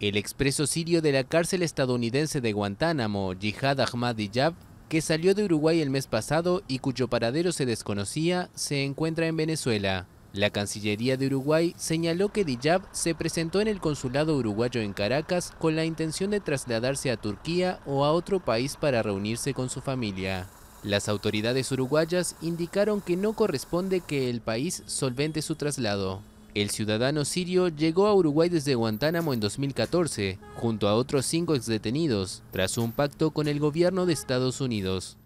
El expreso sirio de la cárcel estadounidense de Guantánamo, Jihad Ahmad Dijab, que salió de Uruguay el mes pasado y cuyo paradero se desconocía, se encuentra en Venezuela. La Cancillería de Uruguay señaló que Dijab se presentó en el consulado uruguayo en Caracas con la intención de trasladarse a Turquía o a otro país para reunirse con su familia. Las autoridades uruguayas indicaron que no corresponde que el país solvente su traslado. El ciudadano sirio llegó a Uruguay desde Guantánamo en 2014, junto a otros cinco exdetenidos, tras un pacto con el gobierno de Estados Unidos.